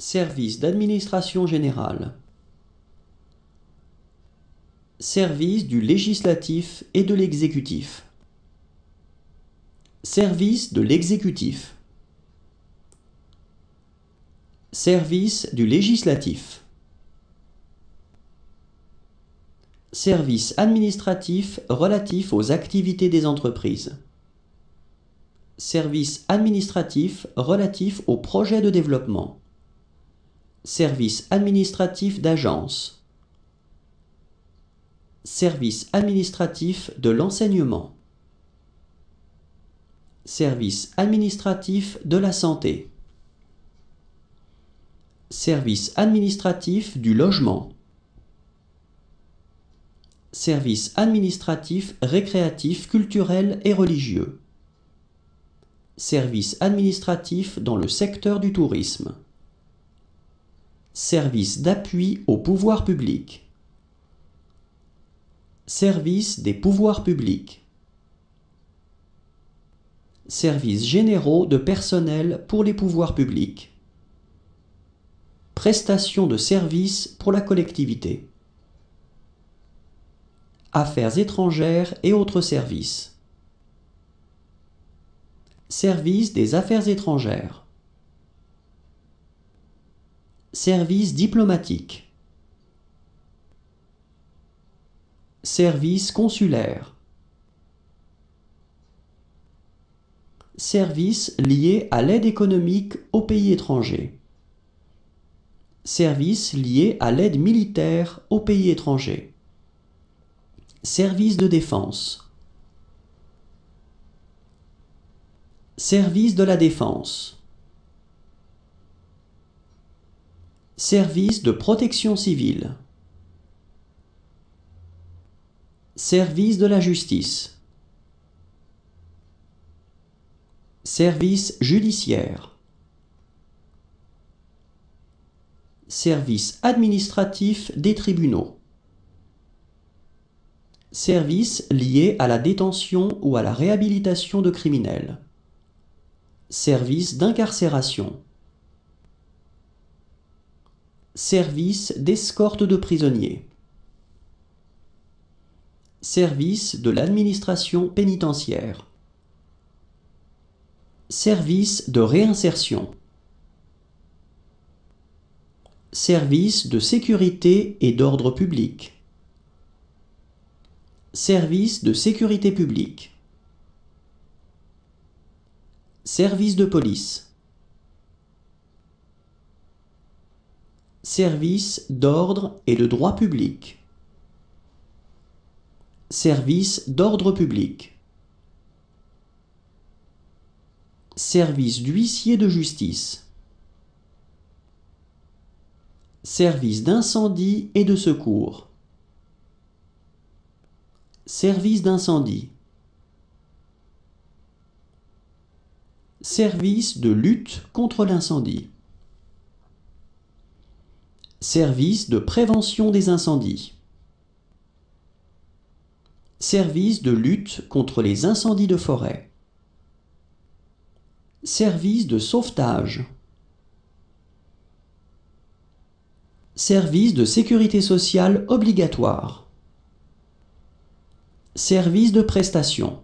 Service d'administration générale. Service du législatif et de l'exécutif. Service de l'exécutif. Service du législatif. Service administratif relatif aux activités des entreprises. Service administratif relatif aux projets de développement. Service administratif d'agence. Service administratif de l'enseignement. Service administratif de la santé. Service administratif du logement. Service administratif récréatif, culturel et religieux. Service administratif dans le secteur du tourisme. Service d'appui aux pouvoirs public. Service des pouvoirs publics. Services généraux de personnel pour les pouvoirs publics. Prestations de services pour la collectivité. Affaires étrangères et autres services. Service des affaires étrangères. Service diplomatique. Service consulaire. Service lié à l'aide économique aux pays étrangers. Service lié à l'aide militaire aux pays étrangers. Service de défense. Service de la défense. Service de protection civile. Service de la justice. Service judiciaire. Service administratif des tribunaux. Service lié à la détention ou à la réhabilitation de criminels. Service d'incarcération. Service d'escorte de prisonniers. Service de l'administration pénitentiaire. Service de réinsertion. Service de sécurité et d'ordre public. Service de sécurité publique. Service de police. Service d'ordre et de droit public. Service d'ordre public. Service d'huissier de justice. Service d'incendie et de secours. Service d'incendie. Service de lutte contre l'incendie. Service de prévention des incendies. Service de lutte contre les incendies de forêt. Service de sauvetage. Service de sécurité sociale obligatoire. Service de prestations.